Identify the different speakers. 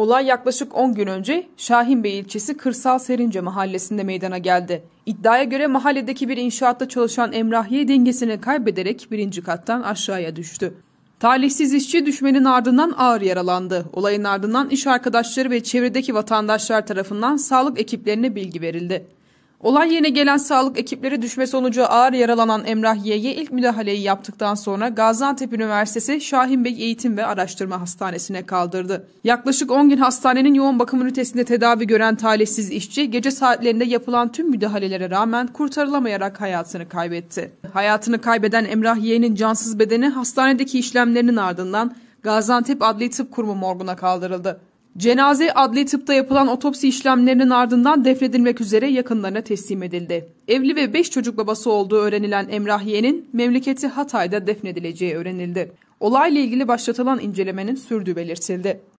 Speaker 1: Olay yaklaşık 10 gün önce Şahinbey ilçesi Kırsal Serince mahallesinde meydana geldi. İddiaya göre mahalledeki bir inşaatta çalışan Emrahiye dengesini kaybederek birinci kattan aşağıya düştü. Talihsiz işçi düşmenin ardından ağır yaralandı. Olayın ardından iş arkadaşları ve çevredeki vatandaşlar tarafından sağlık ekiplerine bilgi verildi. Olay yerine gelen sağlık ekipleri düşme sonucu ağır yaralanan Emrah Y'ye ilk müdahaleyi yaptıktan sonra Gaziantep Üniversitesi Şahinbek Eğitim ve Araştırma Hastanesi'ne kaldırdı. Yaklaşık 10 gün hastanenin yoğun bakım ünitesinde tedavi gören talihsiz işçi gece saatlerinde yapılan tüm müdahalelere rağmen kurtarılamayarak hayatını kaybetti. Hayatını kaybeden Emrah Y'nin cansız bedeni hastanedeki işlemlerinin ardından Gaziantep Adli Tıp Kurumu morguna kaldırıldı. Cenaze adli tıpta yapılan otopsi işlemlerinin ardından defnedilmek üzere yakınlarına teslim edildi. Evli ve 5 çocuk babası olduğu öğrenilen Emrah Yenin memleketi Hatay'da defnedileceği öğrenildi. Olayla ilgili başlatılan incelemenin sürdüğü belirtildi.